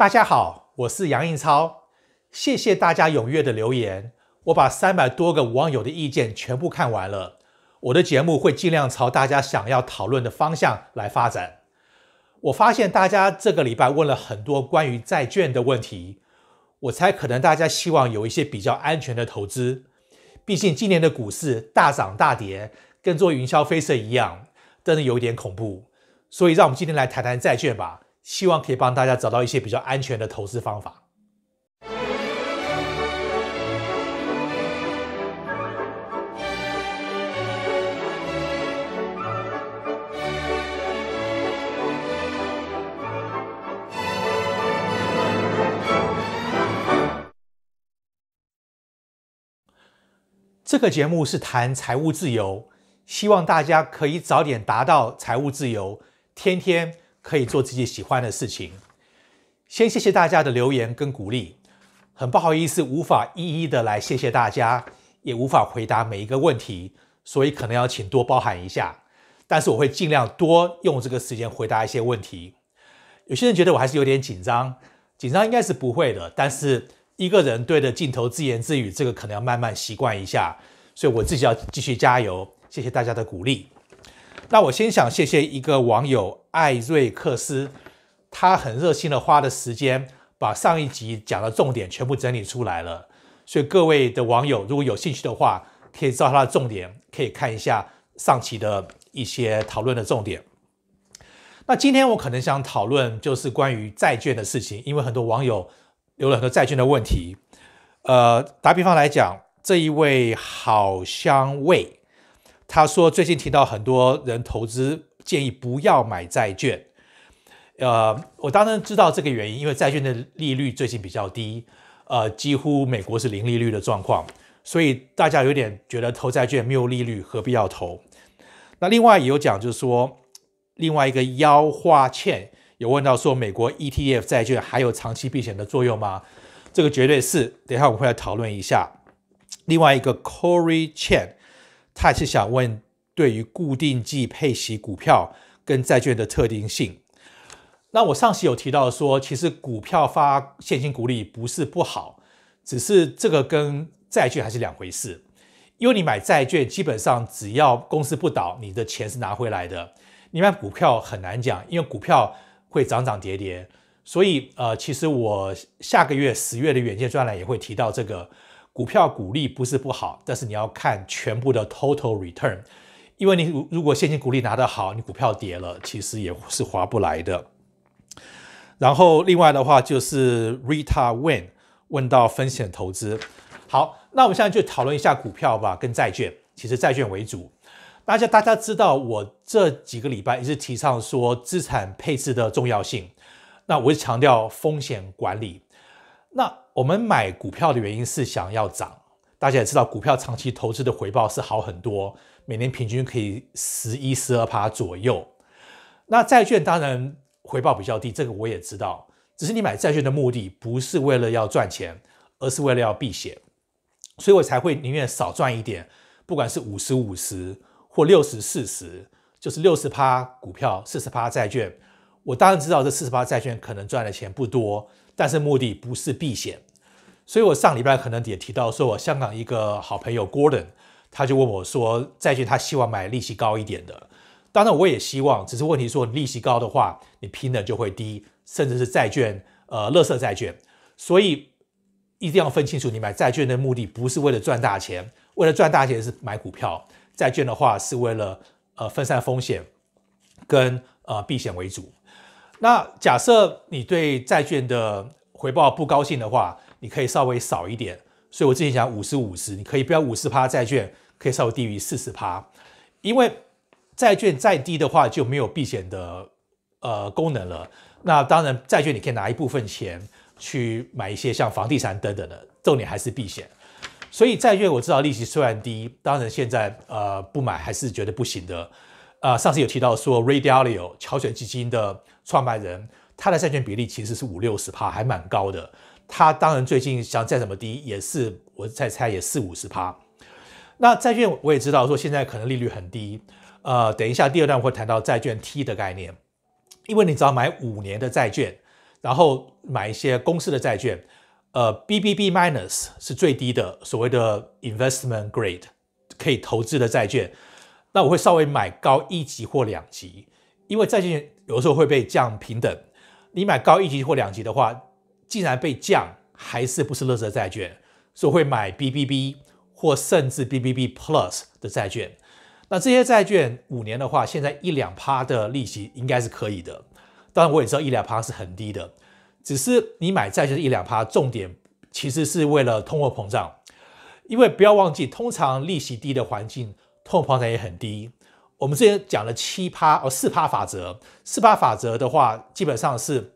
大家好，我是杨应超，谢谢大家踊跃的留言。我把三百多个网友的意见全部看完了，我的节目会尽量朝大家想要讨论的方向来发展。我发现大家这个礼拜问了很多关于债券的问题，我猜可能大家希望有一些比较安全的投资，毕竟今年的股市大涨大跌，跟做云霄飞车一样，真的有点恐怖。所以，让我们今天来谈谈债券吧。希望可以帮大家找到一些比较安全的投资方法。这个节目是谈财务自由，希望大家可以早点达到财务自由，天天。可以做自己喜欢的事情。先谢谢大家的留言跟鼓励，很不好意思无法一一的来谢谢大家，也无法回答每一个问题，所以可能要请多包涵一下。但是我会尽量多用这个时间回答一些问题。有些人觉得我还是有点紧张，紧张应该是不会的，但是一个人对着镜头自言自语，这个可能要慢慢习惯一下，所以我自己要继续加油。谢谢大家的鼓励。那我先想谢谢一个网友艾瑞克斯，他很热心的花的时间，把上一集讲的重点全部整理出来了。所以各位的网友如果有兴趣的话，可以照他的重点，可以看一下上期的一些讨论的重点。那今天我可能想讨论就是关于债券的事情，因为很多网友留了很多债券的问题。呃，打比方来讲，这一位好香味。他说：“最近听到很多人投资建议不要买债券，呃，我当然知道这个原因，因为债券的利率最近比较低，呃，几乎美国是零利率的状况，所以大家有点觉得投债券没有利率，何必要投？那另外也有讲就是说，另外一个妖花倩有问到说，美国 ETF 债券还有长期避险的作用吗？这个绝对是，等一下我们会来讨论一下。另外一个 Corey 倩。”他也是想问，对于固定计配息股票跟债券的特定性。那我上期有提到说，其实股票发现金股利不是不好，只是这个跟债券还是两回事。因为你买债券，基本上只要公司不倒，你的钱是拿回来的。你买股票很难讲，因为股票会涨涨跌跌。所以，呃，其实我下个月十月的远见专栏也会提到这个。股票股利不是不好，但是你要看全部的 total return，因为你如果现金股利拿得好，你股票跌了，其实也是划不来的。然后另外的话就是 Rita Wen 问到风险投资，好，那我们现在就讨论一下股票吧，跟债券，其实债券为主。大家大家知道，我这几个礼拜一直提倡说资产配置的重要性，那我是强调风险管理。那我们买股票的原因是想要涨，大家也知道，股票长期投资的回报是好很多，每年平均可以十一、十二趴左右。那债券当然回报比较低，这个我也知道。只是你买债券的目的不是为了要赚钱，而是为了要避险，所以我才会宁愿少赚一点，不管是五十五十或六十四十，就是六十趴股票，四十趴债券。我当然知道这四十趴债券可能赚的钱不多。但是目的不是避险，所以我上礼拜可能也提到，说我香港一个好朋友 Gordon，他就问我说，债券他希望买利息高一点的。当然我也希望，只是问题说利息高的话，你拼的就会低，甚至是债券呃，垃圾债券。所以一定要分清楚，你买债券的目的不是为了赚大钱，为了赚大钱是买股票，债券的话是为了呃分散风险跟呃避险为主。那假设你对债券的回报不高兴的话，你可以稍微少一点。所以我之前讲五十五十，你可以不要五十趴债券，可以稍微低于四十趴，因为债券再低的话就没有避险的呃功能了。那当然，债券你可以拿一部分钱去买一些像房地产等等的，重点还是避险。所以债券我知道利息虽然低，当然现在呃不买还是觉得不行的。啊，上次有提到说 Radialio 桥水基金的创办人。它的债券比例其实是五六十趴，还蛮高的。它当然最近想再怎么低，也是我再猜也四五十趴。那债券我也知道说现在可能利率很低。呃，等一下第二段我会谈到债券 T 的概念，因为你只要买五年的债券，然后买一些公司的债券，呃，BBB minus 是最低的所谓的 investment grade 可以投资的债券。那我会稍微买高一级或两级，因为债券有的时候会被降平等。你买高一级或两级的话，竟然被降，还是不是乐色债券？所以会买 BBB 或甚至 BBB Plus 的债券。那这些债券五年的话，现在一两趴的利息应该是可以的。当然，我也知道一两趴是很低的，只是你买债就是一两趴，重点其实是为了通货膨胀。因为不要忘记，通常利息低的环境，通货膨胀也很低。我们之前讲了七趴哦，四趴法则。四趴法则的话，基本上是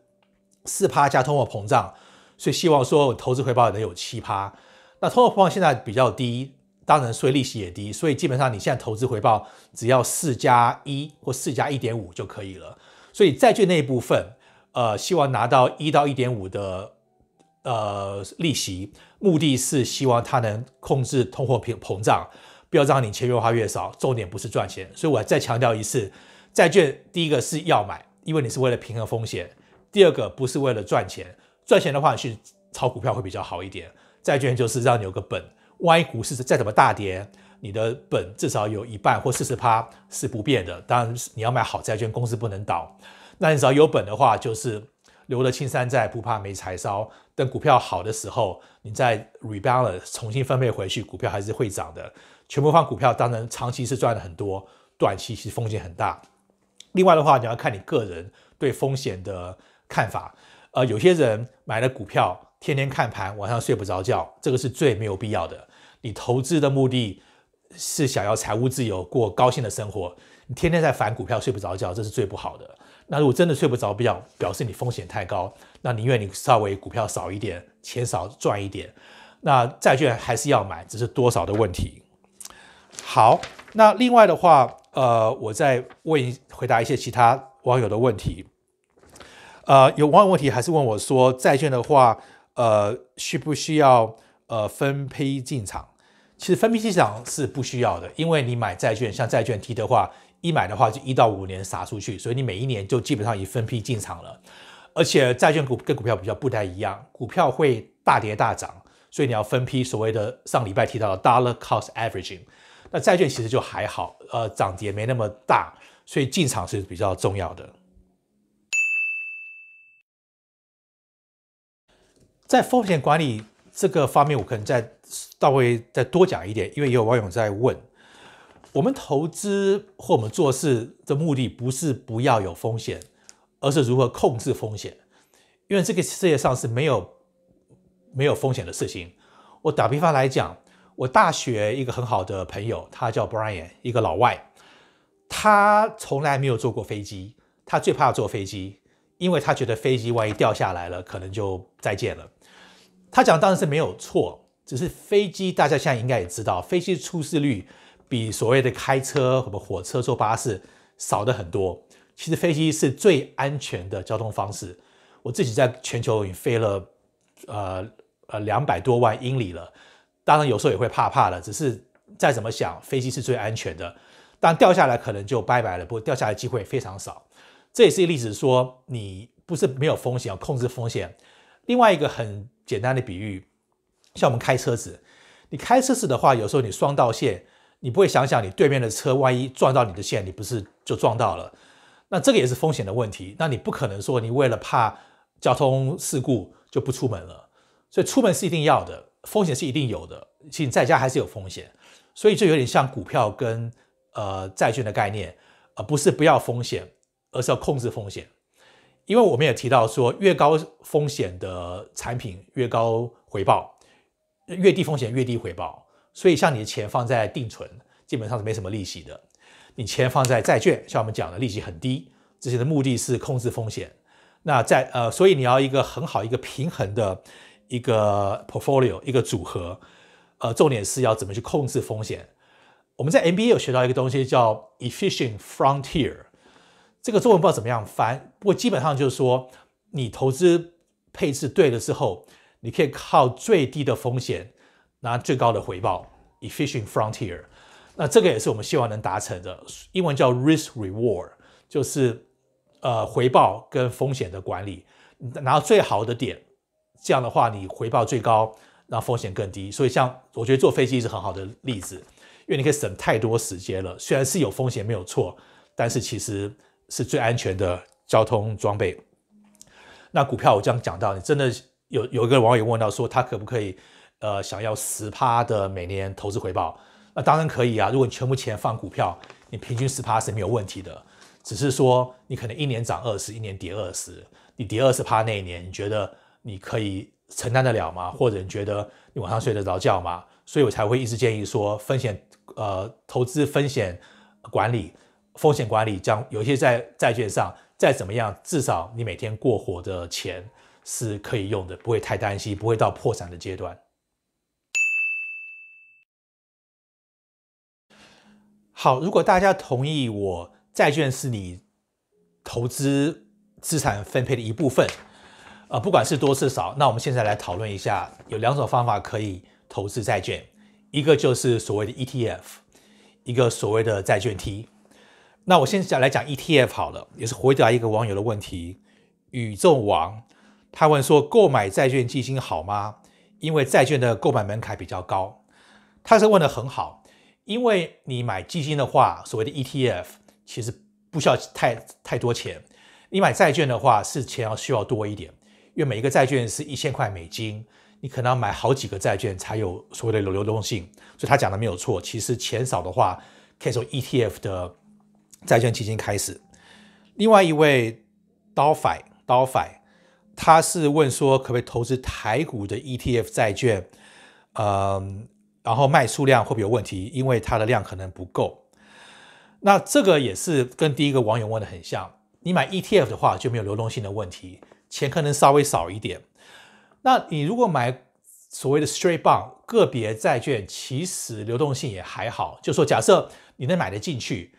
四趴加通货膨胀，所以希望说投资回报能有七趴。那通货膨胀现在比较低，当然所以利息也低，所以基本上你现在投资回报只要四加一或四加一点五就可以了。所以债券那一部分，呃，希望拿到一到一点五的呃利息，目的是希望它能控制通货膨膨胀。不要让你钱越花越少，重点不是赚钱，所以我再强调一次，债券第一个是要买，因为你是为了平衡风险；第二个不是为了赚钱，赚钱的话去炒股票会比较好一点。债券就是让你有个本，万一股市再怎么大跌，你的本至少有一半或四十趴是不变的。当然，你要买好债券，公司不能倒。那你只要有本的话，就是留得青山在，不怕没柴烧。等股票好的时候，你再 rebalance 重新分配回去，股票还是会涨的。全部放股票，当然长期是赚了很多，短期其实风险很大。另外的话，你要看你个人对风险的看法。呃，有些人买了股票，天天看盘，晚上睡不着觉，这个是最没有必要的。你投资的目的是想要财务自由，过高兴的生活。你天天在烦股票，睡不着觉，这是最不好的。那如果真的睡不着觉，表示你风险太高，那宁愿你稍微股票少一点，钱少赚一点。那债券还是要买，只是多少的问题。好，那另外的话，呃，我再问回答一些其他网友的问题。呃，有网友问题还是问我说，债券的话，呃，需不需要呃分批进场？其实分批进场是不需要的，因为你买债券，像债券 T 的话，一买的话就一到五年撒出去，所以你每一年就基本上已分批进场了。而且债券股跟股票比较不太一样，股票会大跌大涨，所以你要分批所谓的上礼拜提到的 dollar cost averaging。那债券其实就还好，呃，涨跌没那么大，所以进场是比较重要的。在风险管理这个方面，我可能再稍微再多讲一点，因为也有网友在问：我们投资或我们做事的目的不是不要有风险，而是如何控制风险。因为这个世界上是没有没有风险的事情。我打比方来讲。我大学一个很好的朋友，他叫 Brian，一个老外，他从来没有坐过飞机，他最怕坐飞机，因为他觉得飞机万一掉下来了，可能就再见了。他讲当然是没有错，只是飞机大家现在应该也知道，飞机出事率比所谓的开车、什么火车、坐巴士少的很多。其实飞机是最安全的交通方式。我自己在全球已经飞了，呃呃，两百多万英里了。当然，有时候也会怕怕的，只是再怎么想，飞机是最安全的。但掉下来可能就拜拜了。不过掉下来机会非常少。这也是例子，说你不是没有风险，要控制风险。另外一个很简单的比喻，像我们开车子，你开车子的话，有时候你双道线，你不会想想你对面的车，万一撞到你的线，你不是就撞到了？那这个也是风险的问题。那你不可能说你为了怕交通事故就不出门了。所以出门是一定要的。风险是一定有的，其实在家还是有风险，所以这有点像股票跟呃债券的概念，呃不是不要风险，而是要控制风险。因为我们也提到说，越高风险的产品越高回报，越低风险越低回报。所以像你的钱放在定存，基本上是没什么利息的；你钱放在债券，像我们讲的利息很低。这些的目的是控制风险，那在呃，所以你要一个很好一个平衡的。一个 portfolio 一个组合，呃，重点是要怎么去控制风险。我们在 MBA 有学到一个东西叫 efficient frontier，这个中文不知道怎么样翻，不过基本上就是说，你投资配置对了之后，你可以靠最低的风险拿最高的回报。efficient frontier，那这个也是我们希望能达成的，英文叫 risk reward，就是呃回报跟风险的管理，拿到最好的点。这样的话，你回报最高，那风险更低。所以像我觉得坐飞机是很好的例子，因为你可以省太多时间了。虽然是有风险没有错，但是其实是最安全的交通装备。那股票我这样讲到，你真的有有一个网友问到说，他可不可以呃想要十趴的每年投资回报？那当然可以啊。如果你全部钱放股票，你平均十趴是没有问题的。只是说你可能一年涨二十，一年跌二十，你跌二十趴那一年你觉得？你可以承担得了吗？或者你觉得你晚上睡得着觉吗？所以，我才会一直建议说，风险，呃，投资风险管理，风险管理将有些在债券上，再怎么样，至少你每天过活的钱是可以用的，不会太担心，不会到破产的阶段。好，如果大家同意，我债券是你投资资产分配的一部分。啊，不管是多是少，那我们现在来讨论一下，有两种方法可以投资债券，一个就是所谓的 ETF，一个所谓的债券 T。那我现在来讲 ETF 好了，也是回答一个网友的问题，宇宙王，他问说购买债券基金好吗？因为债券的购买门槛比较高，他是问的很好，因为你买基金的话，所谓的 ETF 其实不需要太太多钱，你买债券的话是钱要需要多一点。因为每一个债券是一千块美金，你可能要买好几个债券才有所谓的流流动性，所以他讲的没有错。其实钱少的话，可以从 ETF 的债券基金开始。另外一位 d o l p h d o l p h 他是问说可不可以投资台股的 ETF 债券？嗯，然后卖数量会不会有问题？因为它的量可能不够。那这个也是跟第一个网友问的很像。你买 ETF 的话就没有流动性的问题。钱可能稍微少一点。那你如果买所谓的 straight bond，个别债券其实流动性也还好。就说假设你能买得进去，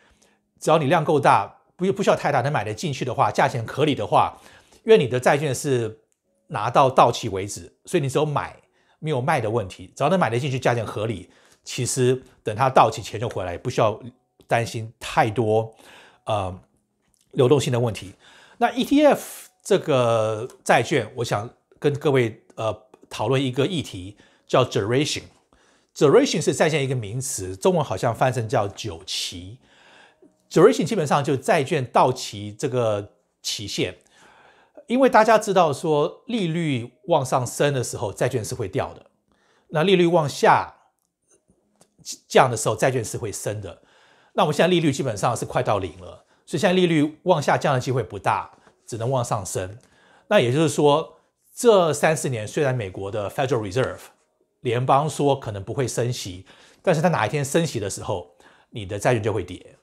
只要你量够大，不不需要太大，能买得进去的话，价钱合理的话，因为你的债券是拿到到期为止，所以你只有买没有卖的问题。只要能买得进去，价钱合理，其实等它到期钱就回来，不需要担心太多呃流动性的问题。那 ETF。这个债券，我想跟各位呃讨论一个议题，叫 duration。duration 是债券一个名词，中文好像翻成叫久期。duration 基本上就债券到期这个期限。因为大家知道说，利率往上升的时候，债券是会掉的；那利率往下降的时候，债券是会升的。那我们现在利率基本上是快到零了，所以现在利率往下降的机会不大。只能往上升，那也就是说，这三四年虽然美国的 Federal Reserve 联邦说可能不会升息，但是他哪一天升息的时候，你的债券就会跌。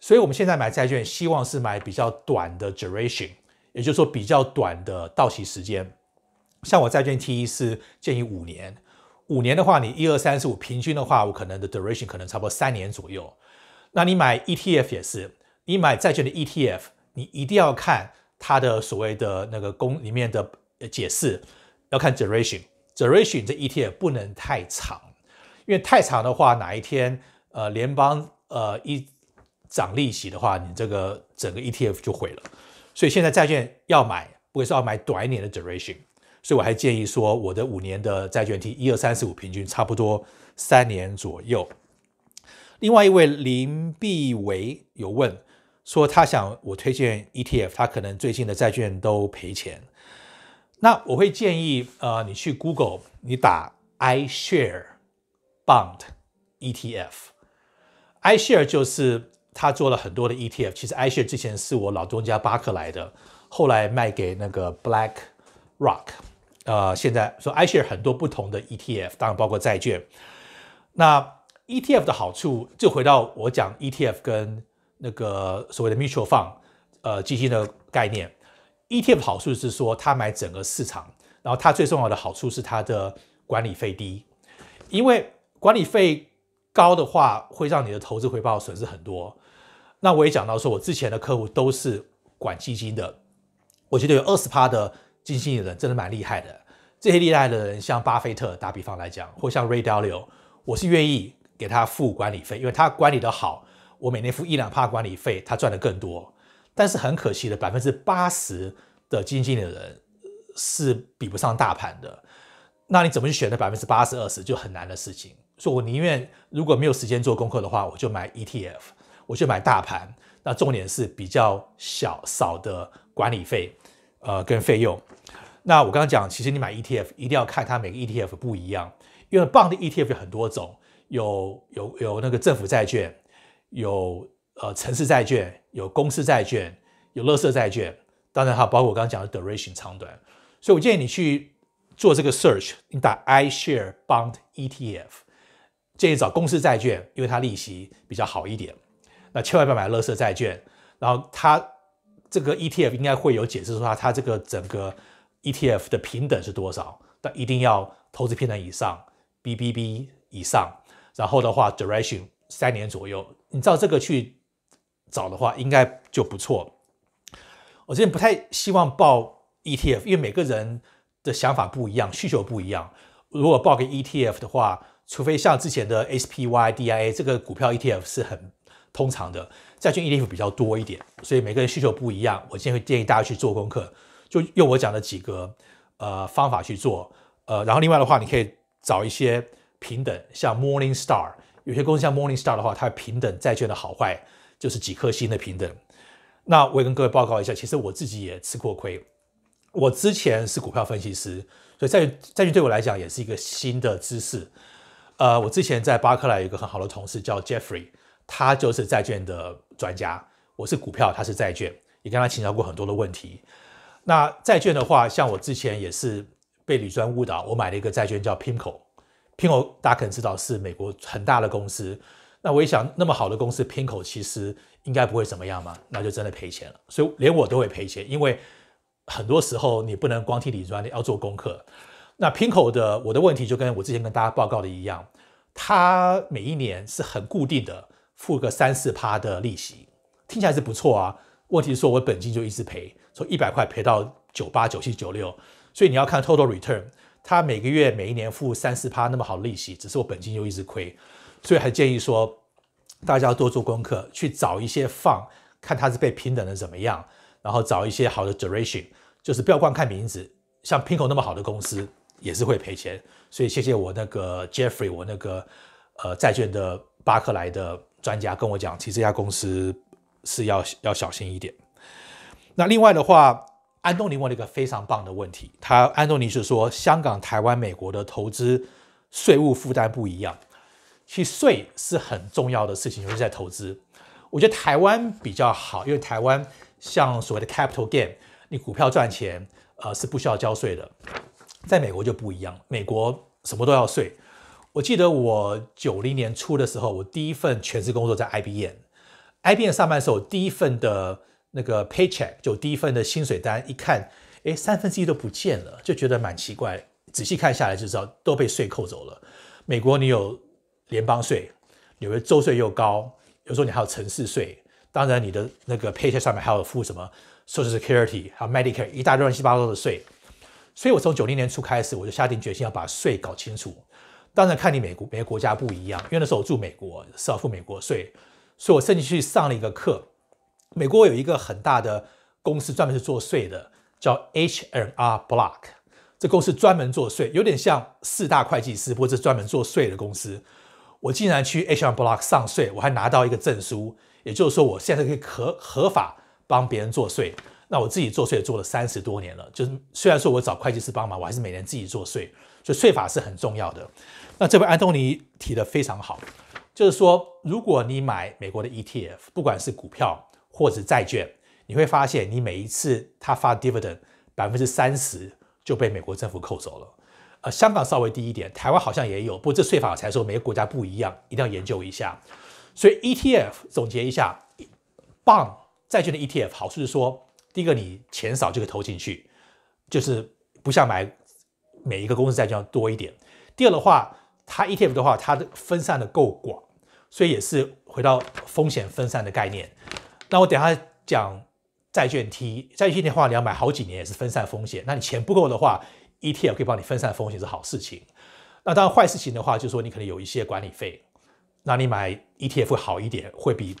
所以我们现在买债券，希望是买比较短的 duration，也就是说比较短的到期时间。像我债券 T 一，是建议五年，五年的话，你一二三四五平均的话，我可能的 duration 可能差不多三年左右。那你买 ETF 也是，你买债券的 ETF，你一定要看。它的所谓的那个公里面的解释要看 duration，duration 这 ETF 不能太长，因为太长的话哪一天呃联邦呃一涨利息的话，你这个整个 ETF 就毁了。所以现在债券要买，不会是要买短一点的 duration？所以我还建议说，我的五年的债券 T 一二三四五平均差不多三年左右。另外一位林碧维有问。说他想我推荐 ETF，他可能最近的债券都赔钱。那我会建议呃，你去 Google，你打 iShare Bond ETF，iShare 就是他做了很多的 ETF。其实 iShare 之前是我老东家巴克来的，后来卖给那个 Black Rock，呃，现在说 iShare 很多不同的 ETF，当然包括债券。那 ETF 的好处就回到我讲 ETF 跟。那个所谓的 mutual fund，呃，基金的概念，ETF 好处是说它买整个市场，然后它最重要的好处是它的管理费低，因为管理费高的话会让你的投资回报损失很多。那我也讲到说，我之前的客户都是管基金的，我觉得有二十趴的基金的人真的蛮厉害的。这些厉害的人，像巴菲特打比方来讲，或像 Ray Dalio，我是愿意给他付管理费，因为他管理的好。我每年付一两趴管理费，他赚的更多。但是很可惜的，百分之八十的基金的人是比不上大盘的。那你怎么去选那百分之八十二十就很难的事情。所以我宁愿如果没有时间做功课的话，我就买 ETF，我就买大盘。那重点是比较小少的管理费，呃，跟费用。那我刚刚讲，其实你买 ETF 一定要看它每个 ETF 不一样，因为棒的 ETF 有很多种，有有有那个政府债券。有呃城市债券，有公司债券，有垃圾债券。当然哈，包括我刚刚讲的 duration 长短。所以我建议你去做这个 search，你打 i share bond ETF。建议找公司债券，因为它利息比较好一点。那千万不要买垃圾债券。然后它这个 ETF 应该会有解释说它它这个整个 ETF 的平等是多少，但一定要投资平等以上，BBB 以上。然后的话，duration 三年左右。你照这个去找的话，应该就不错。我之前不太希望报 ETF，因为每个人的想法不一样，需求不一样。如果报个 ETF 的话，除非像之前的 SPY、DIA 这个股票 ETF 是很通常的，债券 ETF 比较多一点。所以每个人需求不一样，我今天会建议大家去做功课，就用我讲的几个呃方法去做。呃，然后另外的话，你可以找一些平等，像 Morningstar。有些公司像 Morningstar 的话，它平等债券的好坏就是几颗星的平等。那我也跟各位报告一下，其实我自己也吃过亏。我之前是股票分析师，所以债债券对我来讲也是一个新的知识。呃，我之前在巴克莱有一个很好的同事叫 Jeffrey，他就是债券的专家。我是股票，他是债券，也跟他请教过很多的问题。那债券的话，像我之前也是被铝砖误导，我买了一个债券叫 Pimco。拼口大家可能知道是美国很大的公司，那我一想那么好的公司拼口其实应该不会怎么样嘛，那就真的赔钱了。所以连我都会赔钱，因为很多时候你不能光听理论，要做功课。那拼口的我的问题就跟我之前跟大家报告的一样，它每一年是很固定的付个三四趴的利息，听起来是不错啊。问题是说我本金就一直赔，从一百块赔到九八九七九六，所以你要看 total return。他每个月每一年付三四趴那么好利息，只是我本金又一直亏，所以还建议说，大家要多做功课，去找一些放，看它是被平等的怎么样，然后找一些好的 duration，就是不要光看名字，像 p i n k o c 那么好的公司也是会赔钱，所以谢谢我那个 Jeffrey，我那个呃债券的巴克莱的专家跟我讲，其实这家公司是要要小心一点。那另外的话。安东尼问了一个非常棒的问题，他安东尼是说香港、台湾、美国的投资税务负担不一样，去税是很重要的事情，尤其在投资。我觉得台湾比较好，因为台湾像所谓的 capital gain，你股票赚钱，呃，是不需要交税的。在美国就不一样，美国什么都要税。我记得我九零年初的时候，我第一份全职工作在 IBM，IBM 上班的时候，第一份的。那个 paycheck 就第一份的薪水单，一看，哎，三分之一都不见了，就觉得蛮奇怪。仔细看下来就知道，都被税扣走了。美国你有联邦税，纽约州税又高，有时候你还有城市税。当然，你的那个 paycheck 上面还有付什么 Social Security，还有 Medicare，一大堆乱七八糟的税。所以我从九零年初开始，我就下定决心要把税搞清楚。当然，看你美国每个国家不一样，因为那时候我住美国，是要付美国税，所以我甚至去上了一个课。美国有一个很大的公司专门是做税的，叫 H&R Block。这公司专门做税，有点像四大会计师，不过是专门做税的公司。我竟然去 H&R Block 上税，我还拿到一个证书，也就是说我现在可以合合法帮别人做税。那我自己做税也做了三十多年了，就是虽然说我找会计师帮忙，我还是每年自己做税。所以税法是很重要的。那这位安东尼提的非常好，就是说如果你买美国的 ETF，不管是股票，或者债券，你会发现你每一次他发 dividend 百分之三十就被美国政府扣走了，呃，香港稍微低一点，台湾好像也有，不过这税法才说每个国家不一样，一定要研究一下。所以 ETF 总结一下，棒债券的 ETF 好处是说，第一个你钱少就可以投进去，就是不像买每一个公司债券要多一点。第二的话，它 ETF 的话，它的分散的够广，所以也是回到风险分散的概念。那我等下讲债券 T 债券的话，你要买好几年也是分散风险。那你钱不够的话，ETF 可以帮你分散风险，是好事情。那当然坏事情的话，就是说你可能有一些管理费。那你买 ETF 好一点，会比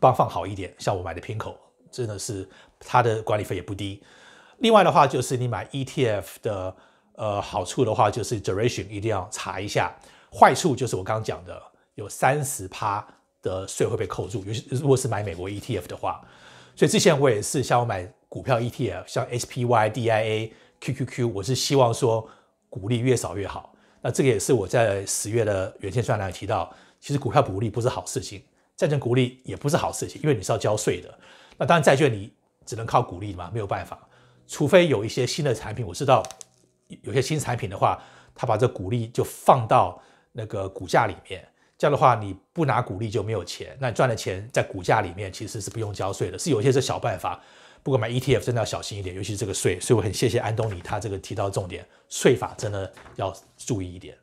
帮放好一点。像我买的 Pinko，真的是它的管理费也不低。另外的话，就是你买 ETF 的呃好处的话，就是 duration 一定要查一下。坏处就是我刚刚讲的，有三十趴。的税会被扣住，尤其如果是买美国 ETF 的话，所以之前我也是像我买股票 ETF，像 SPY、DIA、QQQ，我是希望说股利越少越好。那这个也是我在十月的原先专栏提到，其实股票股利不是好事情，债券股利也不是好事情，因为你是要交税的。那当然债券你只能靠股利嘛，没有办法，除非有一些新的产品，我知道有些新产品的话，他把这股利就放到那个股价里面。这样的话，你不拿股利就没有钱。那赚的钱在股价里面其实是不用交税的，是有一些是小办法。不过买 ETF 真的要小心一点，尤其是这个税。所以我很谢谢安东尼，他这个提到重点，税法真的要注意一点。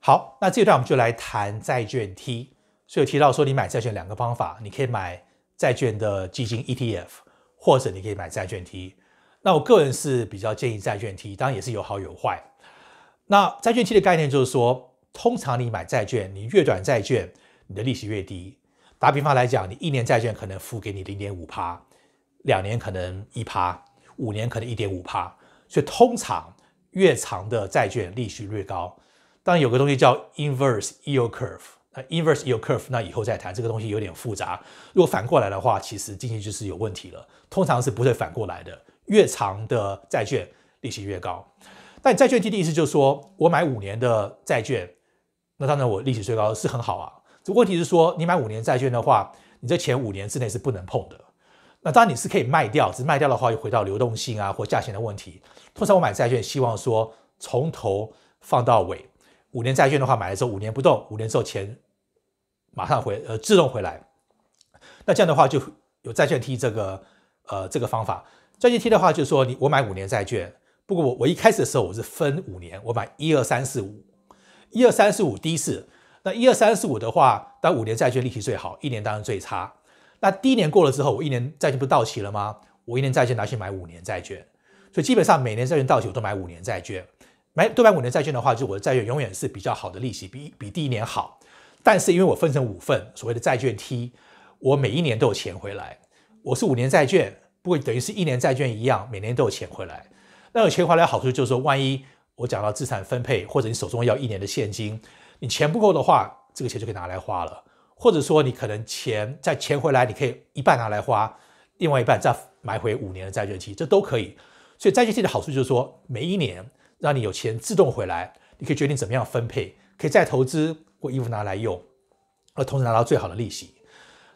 好，那这一段我们就来谈债券 T。所以提到说你买债券两个方法，你可以买债券的基金 ETF，或者你可以买债券 T。那我个人是比较建议债券 T，当然也是有好有坏。那债券期的概念就是说，通常你买债券，你越短债券，你的利息越低。打比方来讲，你一年债券可能付给你零点五趴，两年可能一趴，五年可能一点五趴。所以通常越长的债券利息越高。当然有个东西叫 inverse yield curve，那 inverse yield curve 那以后再谈，这个东西有点复杂。如果反过来的话，其实经济就是有问题了。通常是不会反过来的，越长的债券利息越高。但债券基地的意思就是说，我买五年的债券，那当然我利息最高是很好啊。这问题是说，你买五年债券的话，你这钱五年之内是不能碰的。那当然你是可以卖掉，只卖掉的话又回到流动性啊或价钱的问题。通常我买债券希望说，从头放到尾，五年债券的话买的时候五年不动，五年之后钱马上回呃自动回来。那这样的话就有债券 T 这个呃这个方法。债券 T 的话就是说你我买五年债券。不过我我一开始的时候我是分五年，我买一二三四五，一二三四五第一次，那一二三四五的话，当五年债券利息最好，一年当然最差。那第一年过了之后，我一年债券不到期了吗？我一年债券拿去买五年债券，所以基本上每年债券到期我都买五年债券，买都买五年债券的话，就我的债券永远是比较好的利息，比比第一年好。但是因为我分成五份，所谓的债券 T，我每一年都有钱回来。我是五年债券，不过等于是一年债券一样，每年都有钱回来。那有钱回来好处就是说，万一我讲到资产分配，或者你手中要一年的现金，你钱不够的话，这个钱就可以拿来花了；或者说你可能钱再钱回来，你可以一半拿来花，另外一半再买回五年的债券期，这都可以。所以债券期的好处就是说，每一年让你有钱自动回来，你可以决定怎么样分配，可以再投资或衣服拿来用，而同时拿到最好的利息。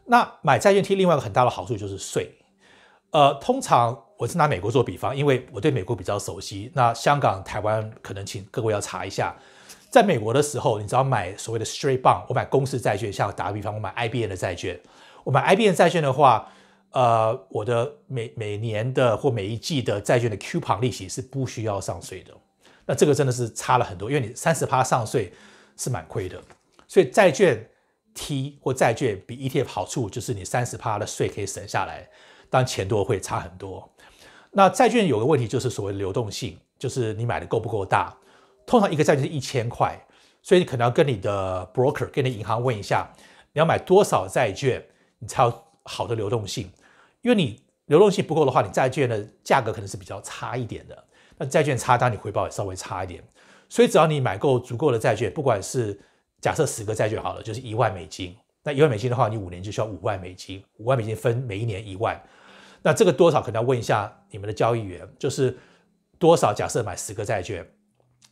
那买债券期另外一个很大的好处就是税，呃，通常。我是拿美国做比方，因为我对美国比较熟悉。那香港、台湾可能请各位要查一下。在美国的时候，你只要买所谓的 straight bond，我买公司债券，像打个比方，我买 IBM 的债券。我买 IBM 债券的话，呃，我的每每年的或每一季的债券的 coupon 利息是不需要上税的。那这个真的是差了很多，因为你三十趴上税是蛮亏的。所以债券 T 或债券比 ETF 好处就是你三十趴的税可以省下来。然钱多会差很多。那债券有个问题就是所谓流动性，就是你买的够不够大。通常一个债券是一千块，所以你可能要跟你的 broker、跟你的银行问一下，你要买多少债券，你才有好的流动性。因为你流动性不够的话，你债券的价格可能是比较差一点的。那债券差，当然你回报也稍微差一点。所以只要你买够足够的债券，不管是假设十个债券好了，就是一万美金。那一万美金的话，你五年就需要五万美金，五万美金分每一年一万。那这个多少可能要问一下你们的交易员，就是多少？假设买十个债券，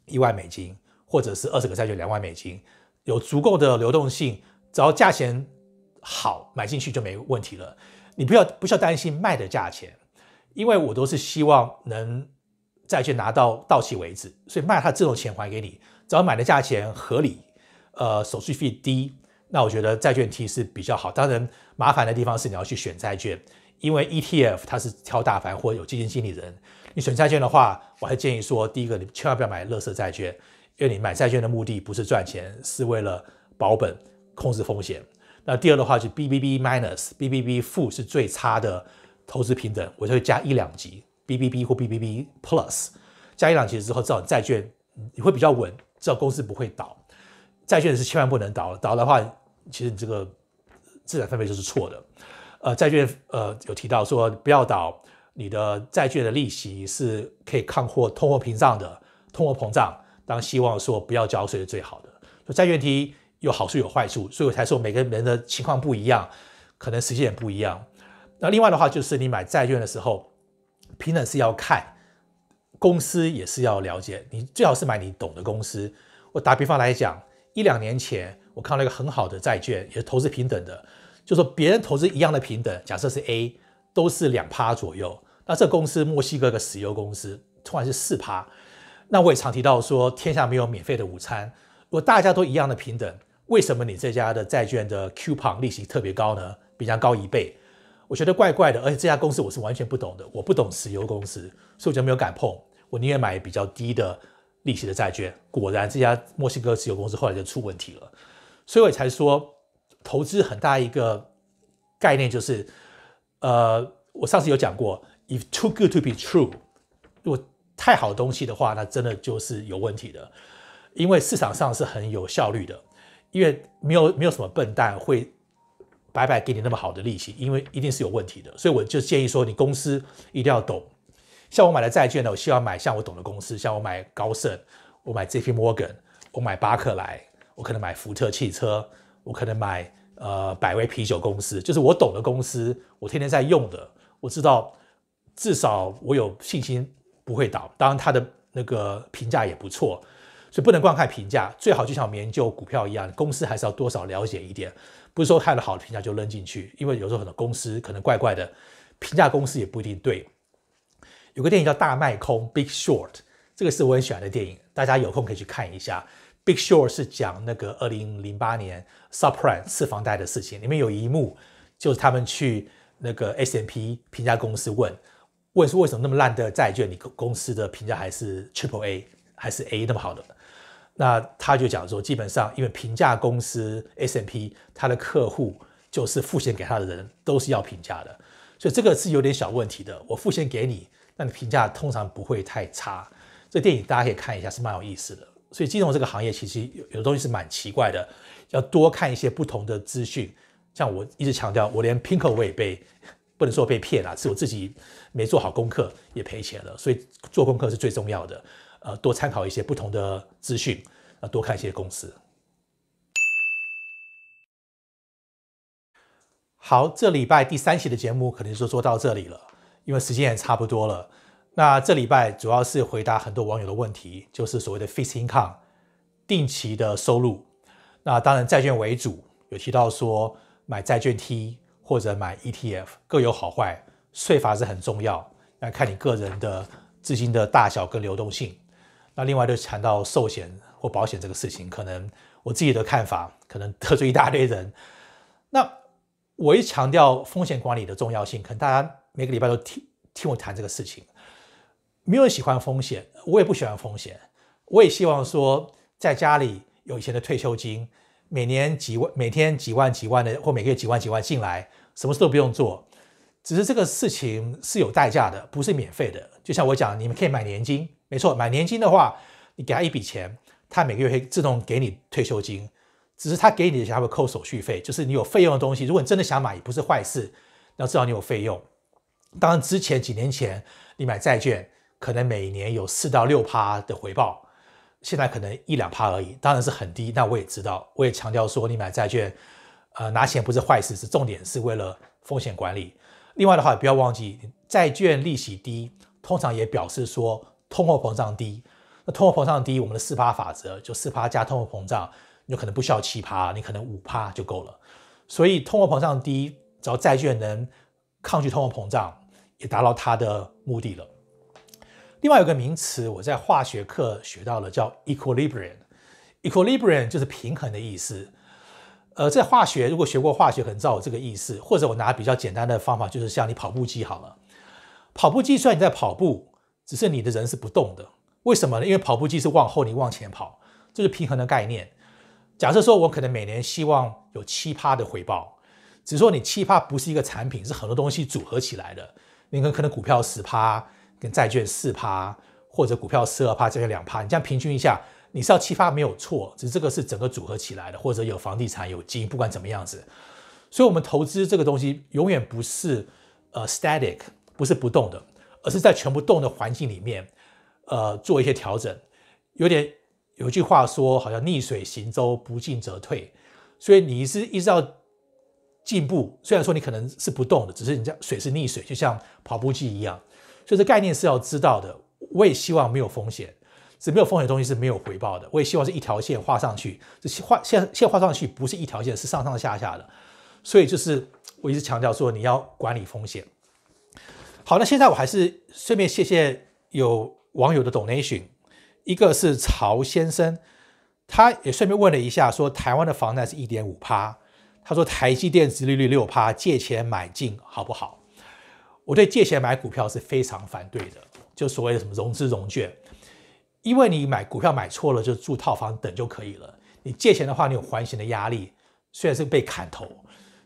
一万美金，或者是二十个债券两万美金，有足够的流动性，只要价钱好，买进去就没问题了。你不要不需要担心卖的价钱，因为我都是希望能债券拿到到期为止，所以卖它这种钱还给你，只要买的价钱合理，呃，手续费低，那我觉得债券 T 是比较好。当然，麻烦的地方是你要去选债券。因为 ETF 它是挑大盘或有基金经理人，你选债券的话，我还建议说，第一个你千万不要买垃圾债券，因为你买债券的目的不是赚钱，是为了保本、控制风险。那第二的话是 BBB minus，BBB 负是最差的投资品等，我就会加一两级，BBB 或 BBB plus，加一两级之后，至少债券你会比较稳，至少公司不会倒。债券是千万不能倒，倒的话其实你这个资产分配就是错的。呃，债券呃有提到说不要倒，你的债券的利息是可以抗货通货膨胀的，通货膨胀当希望说不要交税是最好的。就债券有好处有坏处，所以我才说每个人的情况不一样，可能实现也不一样。那另外的话就是你买债券的时候，平等是要看，公司也是要了解，你最好是买你懂的公司。我打比方来讲，一两年前我看了一个很好的债券，也是投资平等的。就说别人投资一样的平等，假设是 A 都是两趴左右，那这公司墨西哥的石油公司突然是四趴。那我也常提到说，天下没有免费的午餐。如果大家都一样的平等，为什么你这家的债券的 coupon 利息特别高呢？比家高一倍，我觉得怪怪的。而且这家公司我是完全不懂的，我不懂石油公司，所以我就没有敢碰。我宁愿买比较低的利息的债券。果然这家墨西哥石油公司后来就出问题了，所以我才说。投资很大一个概念就是，呃，我上次有讲过，if too good to be true，如果太好的东西的话，那真的就是有问题的，因为市场上是很有效率的，因为没有没有什么笨蛋会白白给你那么好的利息，因为一定是有问题的，所以我就建议说，你公司一定要懂，像我买的债券呢，我希望买像我懂的公司，像我买高盛，我买 JPMorgan，我买巴克莱，我可能买福特汽车。我可能买呃百威啤酒公司，就是我懂的公司，我天天在用的，我知道至少我有信心不会倒。当然它的那个评价也不错，所以不能光看评价，最好就像研究股票一样，公司还是要多少了解一点，不是说看了好的评价就扔进去，因为有时候很多公司可能怪怪的，评价公司也不一定对。有个电影叫《大卖空》（Big Short），这个是我很喜欢的电影，大家有空可以去看一下。Big Short 是讲那个二零零八年 Subprime 次房贷的事情，里面有一幕就是他们去那个 S M P 评价公司问，问说为什么那么烂的债券，你公司的评价还是 Triple A 还是 A 那么好的？那他就讲说，基本上因为评价公司 S M P 他的客户就是付钱给他的人都是要评价的，所以这个是有点小问题的。我付钱给你，那你评价通常不会太差。这电影大家可以看一下，是蛮有意思的。所以金融这个行业其实有有的东西是蛮奇怪的，要多看一些不同的资讯。像我一直强调，我连 PINKO 我也被，不能说被骗了，是我自己没做好功课也赔钱了。所以做功课是最重要的，呃，多参考一些不同的资讯，呃，多看一些公司。好，这礼拜第三期的节目可能就做到这里了，因为时间也差不多了。那这礼拜主要是回答很多网友的问题，就是所谓的 fixed income 定期的收入，那当然债券为主，有提到说买债券 T 或者买 ETF 各有好坏，税法是很重要，那看你个人的资金的大小跟流动性。那另外就谈到寿险或保险这个事情，可能我自己的看法可能得罪一大堆人。那我一强调风险管理的重要性，可能大家每个礼拜都听听我谈这个事情。没有人喜欢风险，我也不喜欢风险。我也希望说，在家里有以前的退休金，每年几万、每天几万、几万的，或每个月几万、几万进来，什么事都不用做。只是这个事情是有代价的，不是免费的。就像我讲，你们可以买年金，没错，买年金的话，你给他一笔钱，他每个月会自动给你退休金。只是他给你的钱会扣手续费，就是你有费用的东西。如果你真的想买，也不是坏事，那至少你有费用。当然，之前几年前你买债券。可能每年有四到六趴的回报，现在可能一两趴而已，当然是很低。那我也知道，我也强调说，你买债券，呃，拿钱不是坏事，是重点是为了风险管理。另外的话，不要忘记，债券利息低，通常也表示说通货膨胀低。那通货膨胀低，我们的四趴法则就四趴加通货膨胀，你可能不需要七趴，你可能五趴就够了。所以通货膨胀低，只要债券能抗拒通货膨胀，也达到它的目的了。另外有个名词，我在化学课学到了，叫 equilibrium。equilibrium 就是平衡的意思。呃，在化学如果学过化学，可能知道这个意思。或者我拿比较简单的方法，就是像你跑步机好了，跑步机虽然你在跑步，只是你的人是不动的。为什么呢？因为跑步机是往后，你往前跑，这是平衡的概念。假设说我可能每年希望有七趴的回报，只是说你七趴不是一个产品，是很多东西组合起来的。你可能股票十趴。跟债券四趴，或者股票十二趴，债券两趴，你这样平均一下，你是要七趴没有错。只是这个是整个组合起来的，或者有房地产有金，不管怎么样子。所以，我们投资这个东西永远不是呃 static，不是不动的，而是在全不动的环境里面，呃，做一些调整。有点有句话说，好像逆水行舟，不进则退。所以，你是一直要进步。虽然说你可能是不动的，只是你这水是逆水，就像跑步机一样。所以这概念是要知道的。我也希望没有风险，是没有风险的东西是没有回报的。我也希望是一条线画上去，这画现现画上去不是一条线，是上上下下的。所以就是我一直强调说你要管理风险。好，那现在我还是顺便谢谢有网友的 donation，一个是曹先生，他也顺便问了一下，说台湾的房贷是一点五趴，他说台积电直利率六趴，借钱买进好不好？我对借钱买股票是非常反对的，就所谓的什么融资融券，因为你买股票买错了就住套房等就可以了。你借钱的话，你有还钱的压力，虽然是被砍头，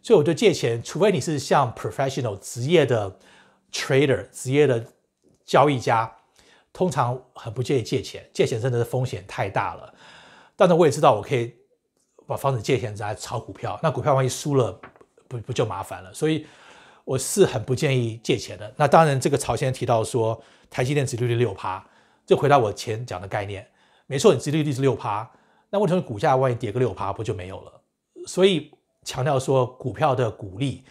所以我对借钱，除非你是像 professional 职业的 trader 职业的交易家，通常很不建议借钱。借钱真的是风险太大了。但是我也知道，我可以把房子借钱来炒股票，那股票万一输了，不不就麻烦了？所以。我是很不建议借钱的。那当然，这个曹先生提到说，台积电子利率六趴，这回到我前讲的概念，没错，你利率是六趴，那为什么股价万一跌个六趴，不就没有了？所以强调说，股票的股利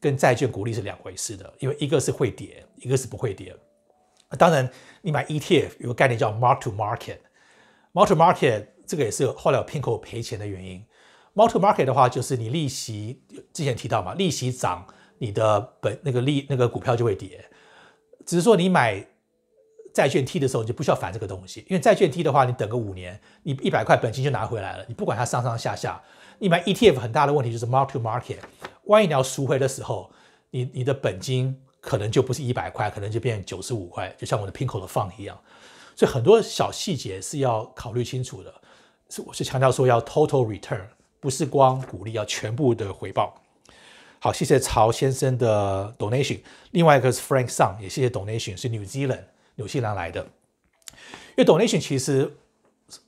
跟债券股利是两回事的，因为一个是会跌，一个是不会跌。当然，你买 ETF 有个概念叫 Mark to Market，Mark to Market 这个也是后来苹 o 赔钱的原因。Mark to Market 的话，就是你利息之前提到嘛，利息涨。你的本那个利那个股票就会跌，只是说你买债券 T 的时候，你就不需要烦这个东西，因为债券 T 的话，你等个五年，你一百块本金就拿回来了。你不管它上上下下，你买 ETF 很大的问题就是 m a r k t o market，万一你要赎回的时候，你你的本金可能就不是一百块，可能就变九十五块，就像我的 Pinko 的放一样。所以很多小细节是要考虑清楚的，是我是强调说要 total return，不是光鼓励，要全部的回报。好，谢谢曹先生的 donation。另外一个是 Frank Sun，也谢谢 donation，是 New Zealand（ 纽西兰）来的。因为 donation 其实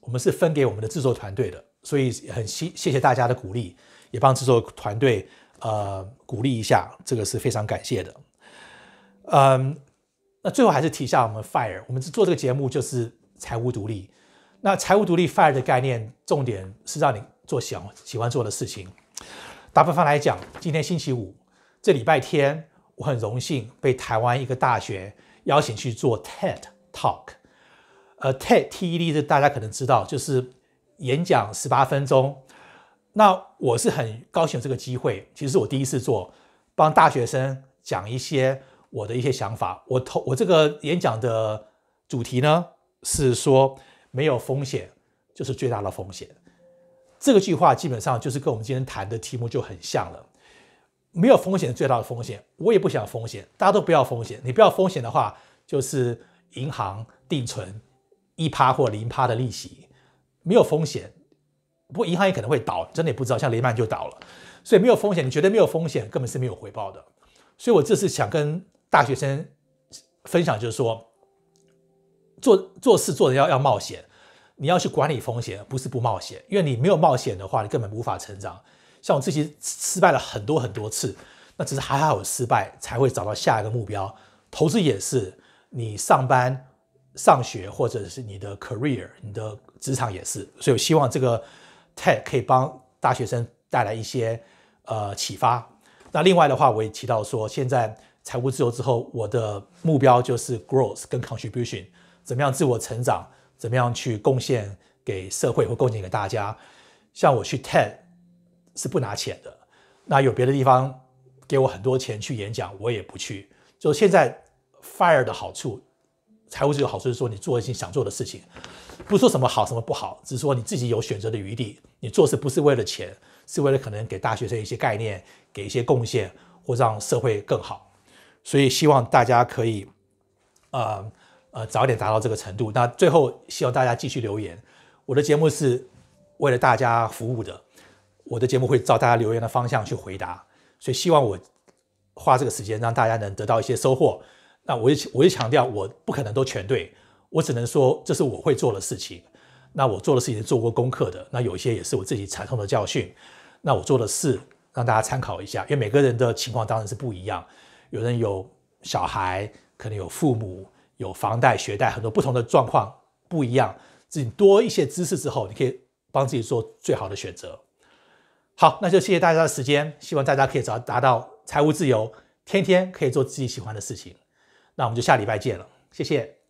我们是分给我们的制作团队的，所以很谢谢谢大家的鼓励，也帮制作团队呃鼓励一下，这个是非常感谢的。嗯，那最后还是提一下我们 Fire，我们做这个节目就是财务独立。那财务独立 Fire 的概念，重点是让你做喜欢喜欢做的事情。大部方来讲，今天星期五，这礼拜天，我很荣幸被台湾一个大学邀请去做 TED Talk。呃，TED TED 是大家可能知道，就是演讲十八分钟。那我是很高兴有这个机会，其实是我第一次做，帮大学生讲一些我的一些想法。我投我这个演讲的主题呢，是说没有风险就是最大的风险。这个句话基本上就是跟我们今天谈的题目就很像了。没有风险最大的风险，我也不想风险，大家都不要风险。你不要风险的话，就是银行定存一趴或零趴的利息，没有风险。不过银行也可能会倒，真的也不知道，像雷曼就倒了。所以没有风险，你绝对没有风险，根本是没有回报的。所以我这次想跟大学生分享，就是说，做做事做的要要冒险。你要去管理风险，不是不冒险，因为你没有冒险的话，你根本无法成长。像我自己失败了很多很多次，那只是还好有失败才会找到下一个目标。投资也是，你上班、上学或者是你的 career、你的职场也是。所以我希望这个 TED 可以帮大学生带来一些呃启发。那另外的话，我也提到说，现在财务自由之后，我的目标就是 growth 跟 contribution，怎么样自我成长。怎么样去贡献给社会或贡献给大家？像我去 TED 是不拿钱的，那有别的地方给我很多钱去演讲，我也不去。就现在 Fire 的好处，财务自由好处是说你做一些想做的事情，不说什么好什么不好，只是说你自己有选择的余地。你做事不是为了钱，是为了可能给大学生一些概念，给一些贡献或让社会更好。所以希望大家可以，呃。呃，早点达到这个程度。那最后希望大家继续留言。我的节目是为了大家服务的，我的节目会照大家留言的方向去回答，所以希望我花这个时间让大家能得到一些收获。那我也我也强调，我不可能都全对，我只能说这是我会做的事情。那我做的事情做过功课的，那有一些也是我自己惨痛的教训。那我做的事让大家参考一下，因为每个人的情况当然是不一样，有人有小孩，可能有父母。有房贷、学贷，很多不同的状况不一样。自己多一些知识之后，你可以帮自己做最好的选择。好，那就谢谢大家的时间，希望大家可以早达到财务自由，天天可以做自己喜欢的事情。那我们就下礼拜见了，谢谢。